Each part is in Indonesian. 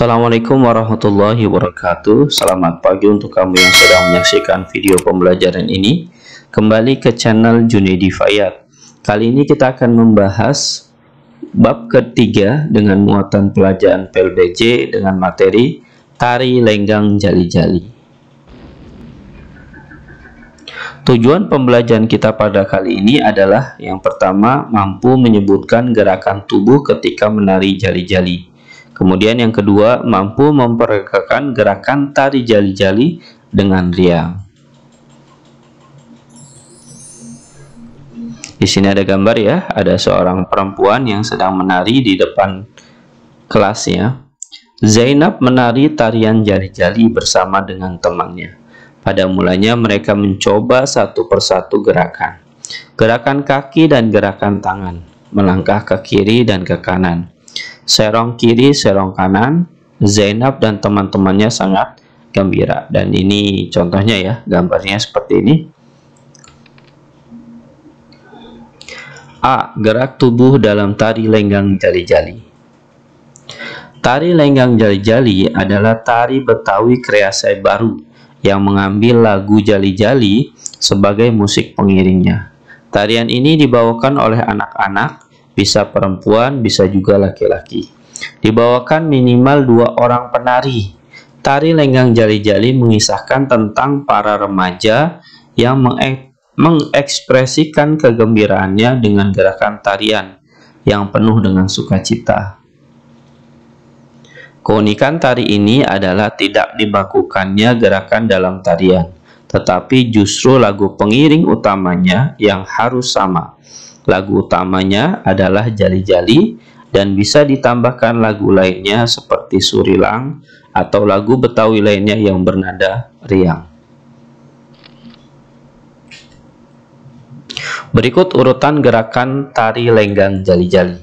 Assalamualaikum warahmatullahi wabarakatuh Selamat pagi untuk kamu yang sedang menyaksikan video pembelajaran ini Kembali ke channel Junedi Fayad Kali ini kita akan membahas bab ketiga dengan muatan pelajaran PLBJ dengan materi Tari Lenggang Jali-Jali Tujuan pembelajaran kita pada kali ini adalah yang pertama mampu menyebutkan gerakan tubuh ketika menari jali-jali Kemudian yang kedua, mampu memperagakan gerakan tari jali-jali dengan riang. Di sini ada gambar ya, ada seorang perempuan yang sedang menari di depan kelasnya. Zainab menari tarian jali-jali bersama dengan temannya. Pada mulanya mereka mencoba satu persatu gerakan. Gerakan kaki dan gerakan tangan, melangkah ke kiri dan ke kanan serong kiri, serong kanan, Zainab dan teman-temannya sangat gembira. Dan ini contohnya ya, gambarnya seperti ini. A. Gerak tubuh dalam tari lenggang jali-jali. Tari lenggang jali-jali adalah tari Betawi kreasi baru yang mengambil lagu jali-jali sebagai musik pengiringnya. Tarian ini dibawakan oleh anak-anak bisa perempuan, bisa juga laki-laki. Dibawakan minimal dua orang penari. Tari lenggang jali-jali mengisahkan tentang para remaja yang mengekspresikan kegembiraannya dengan gerakan tarian yang penuh dengan sukacita. Keunikan tari ini adalah tidak dibakukannya gerakan dalam tarian, tetapi justru lagu pengiring utamanya yang harus sama. Lagu utamanya adalah Jali-Jali dan bisa ditambahkan lagu lainnya seperti Surilang atau lagu Betawi lainnya yang bernada riang. Berikut urutan gerakan tari lenggang jali-jali.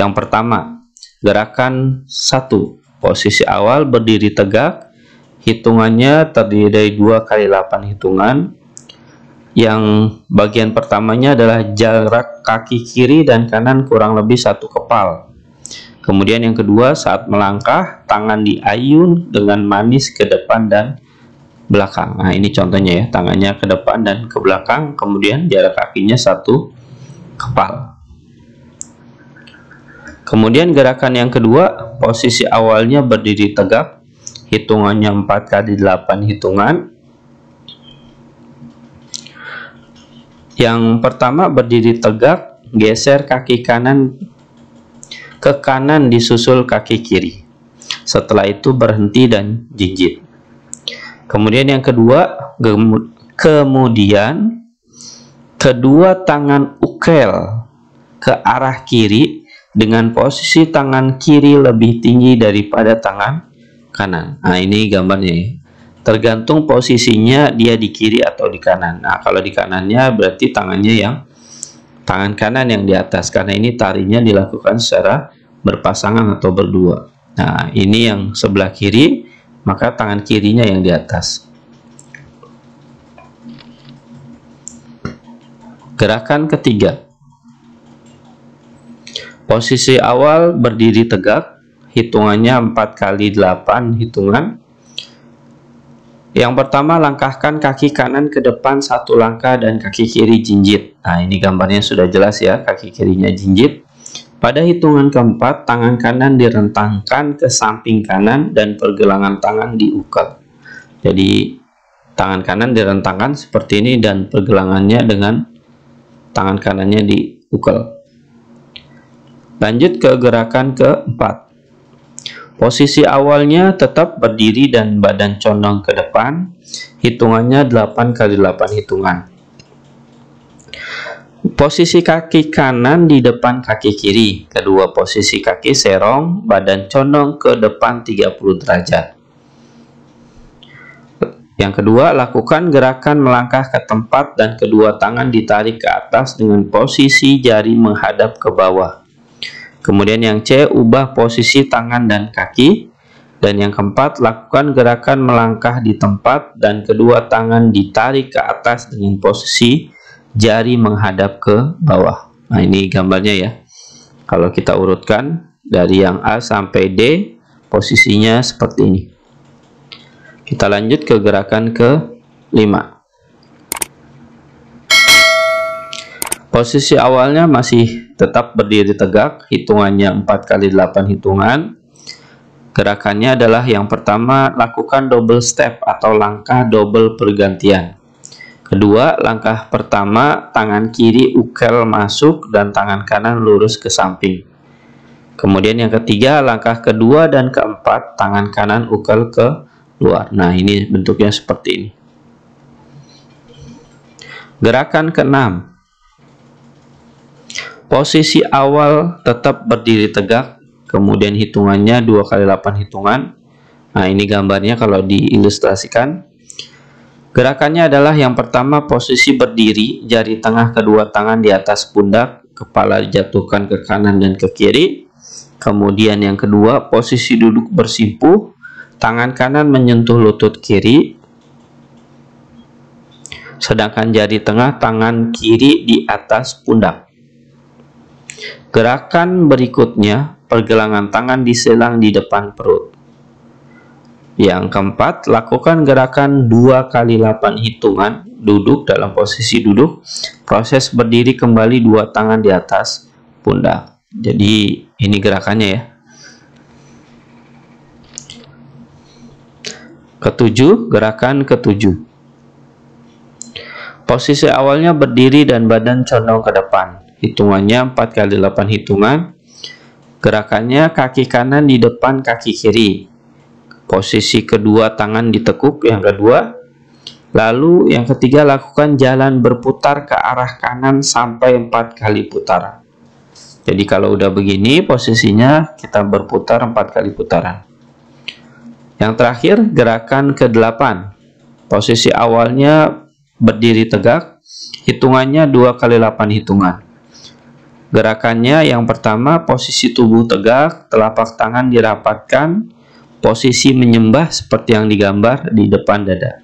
Yang pertama, gerakan satu. Posisi awal berdiri tegak, hitungannya terdiri dari dua kali 8 hitungan, yang bagian pertamanya adalah jarak kaki kiri dan kanan kurang lebih satu kepal. Kemudian yang kedua, saat melangkah, tangan diayun dengan manis ke depan dan belakang. Nah, ini contohnya ya, tangannya ke depan dan ke belakang, kemudian jarak kakinya satu kepal. Kemudian gerakan yang kedua, posisi awalnya berdiri tegak, hitungannya 4 kali 8 hitungan, Yang pertama berdiri tegak, geser kaki kanan ke kanan disusul kaki kiri. Setelah itu berhenti dan jinjit. Kemudian yang kedua, kemudian kedua tangan ukel ke arah kiri dengan posisi tangan kiri lebih tinggi daripada tangan kanan. Nah, ini gambarnya ya tergantung posisinya dia di kiri atau di kanan. Nah, kalau di kanannya berarti tangannya yang tangan kanan yang di atas karena ini tarinya dilakukan secara berpasangan atau berdua. Nah, ini yang sebelah kiri, maka tangan kirinya yang di atas. Gerakan ketiga. Posisi awal berdiri tegak, hitungannya 4 kali 8 hitungan yang pertama, langkahkan kaki kanan ke depan satu langkah dan kaki kiri jinjit. Nah, ini gambarnya sudah jelas ya, kaki kirinya jinjit. Pada hitungan keempat, tangan kanan direntangkan ke samping kanan dan pergelangan tangan diukat. Jadi, tangan kanan direntangkan seperti ini dan pergelangannya dengan tangan kanannya diukel. Lanjut ke gerakan keempat. Posisi awalnya tetap berdiri dan badan condong ke depan. Hitungannya 8 kali 8 hitungan. Posisi kaki kanan di depan kaki kiri. Kedua posisi kaki serong, badan condong ke depan 30 derajat. Yang kedua, lakukan gerakan melangkah ke tempat dan kedua tangan ditarik ke atas dengan posisi jari menghadap ke bawah. Kemudian yang C, ubah posisi tangan dan kaki. Dan yang keempat, lakukan gerakan melangkah di tempat dan kedua tangan ditarik ke atas dengan posisi jari menghadap ke bawah. Nah, ini gambarnya ya. Kalau kita urutkan dari yang A sampai D, posisinya seperti ini. Kita lanjut ke gerakan ke 5. Posisi awalnya masih tetap berdiri tegak, hitungannya 4 kali 8 hitungan. Gerakannya adalah yang pertama, lakukan double step atau langkah double pergantian. Kedua, langkah pertama, tangan kiri ukel masuk dan tangan kanan lurus ke samping. Kemudian yang ketiga, langkah kedua dan keempat, tangan kanan ukel ke luar. Nah, ini bentuknya seperti ini. Gerakan keenam, posisi awal tetap berdiri tegak kemudian hitungannya dua kali 8 hitungan nah ini gambarnya kalau diilustrasikan gerakannya adalah yang pertama posisi berdiri jari tengah kedua tangan di atas pundak kepala jatuhkan ke kanan dan ke kiri kemudian yang kedua posisi duduk bersimpuh tangan kanan menyentuh lutut kiri sedangkan jari tengah tangan kiri di atas pundak Gerakan berikutnya, pergelangan tangan diselang di depan perut. Yang keempat, lakukan gerakan 2 kali 8 hitungan duduk dalam posisi duduk. Proses berdiri kembali dua tangan di atas pundak. Jadi ini gerakannya ya. Ketujuh, gerakan ketujuh. Posisi awalnya berdiri dan badan condong ke depan hitungannya 4 kali 8 hitungan gerakannya kaki kanan di depan kaki kiri posisi kedua tangan ditekuk yang kedua lalu yang ketiga lakukan jalan berputar ke arah kanan sampai 4 kali putaran jadi kalau udah begini posisinya kita berputar 4 kali putaran yang terakhir gerakan ke-8 posisi awalnya berdiri tegak hitungannya 2 kali 8 hitungan Gerakannya yang pertama posisi tubuh tegak, telapak tangan dirapatkan, posisi menyembah seperti yang digambar di depan dada.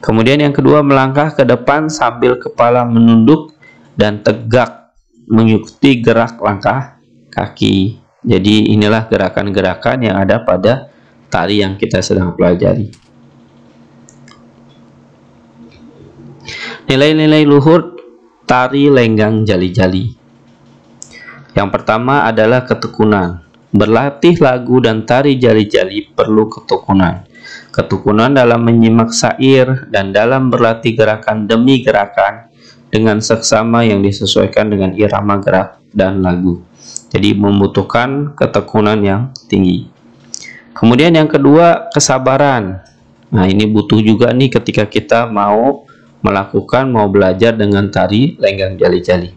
Kemudian yang kedua melangkah ke depan sambil kepala menunduk dan tegak mengikuti gerak langkah kaki. Jadi inilah gerakan-gerakan yang ada pada tari yang kita sedang pelajari. Nilai-nilai luhur tari lenggang jali-jali. Yang pertama adalah ketekunan. Berlatih lagu dan tari jali-jali perlu ketekunan. Ketekunan dalam menyimak sair dan dalam berlatih gerakan demi gerakan dengan seksama yang disesuaikan dengan irama gerak dan lagu. Jadi membutuhkan ketekunan yang tinggi. Kemudian yang kedua, kesabaran. Nah, ini butuh juga nih ketika kita mau melakukan mau belajar dengan tari lenggang jali-jali.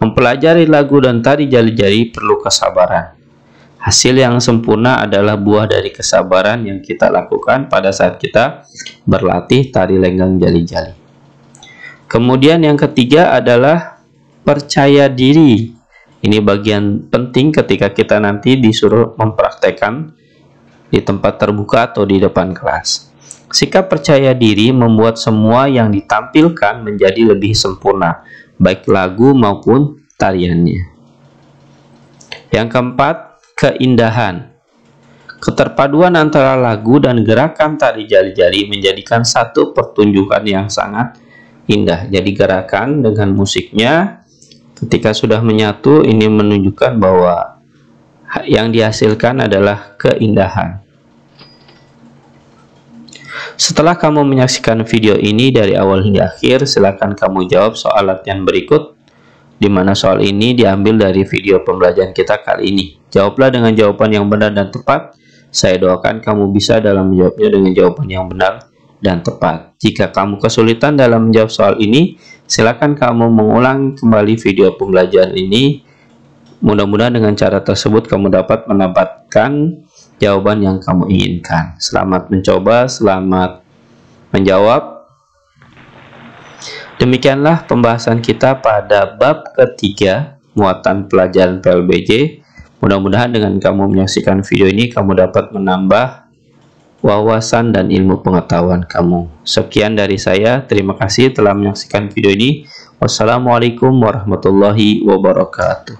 Mempelajari lagu dan tari jari-jari perlu kesabaran. Hasil yang sempurna adalah buah dari kesabaran yang kita lakukan pada saat kita berlatih tari lenggang jali-jali. Kemudian yang ketiga adalah percaya diri. Ini bagian penting ketika kita nanti disuruh mempraktekkan di tempat terbuka atau di depan kelas. Sikap percaya diri membuat semua yang ditampilkan menjadi lebih sempurna, baik lagu maupun tariannya. Yang keempat, keindahan. Keterpaduan antara lagu dan gerakan tari jari-jari menjadikan satu pertunjukan yang sangat indah. Jadi gerakan dengan musiknya ketika sudah menyatu ini menunjukkan bahwa yang dihasilkan adalah keindahan. Setelah kamu menyaksikan video ini dari awal hingga akhir, silakan kamu jawab soal latihan berikut, di mana soal ini diambil dari video pembelajaran kita kali ini. Jawablah dengan jawaban yang benar dan tepat. Saya doakan kamu bisa dalam menjawabnya dengan jawaban yang benar dan tepat. Jika kamu kesulitan dalam menjawab soal ini, silakan kamu mengulang kembali video pembelajaran ini. Mudah-mudahan dengan cara tersebut kamu dapat mendapatkan jawaban yang kamu inginkan. Selamat mencoba, selamat menjawab. Demikianlah pembahasan kita pada bab ketiga muatan pelajaran PLBJ. Mudah-mudahan dengan kamu menyaksikan video ini kamu dapat menambah wawasan dan ilmu pengetahuan kamu. Sekian dari saya, terima kasih telah menyaksikan video ini. Wassalamualaikum warahmatullahi wabarakatuh.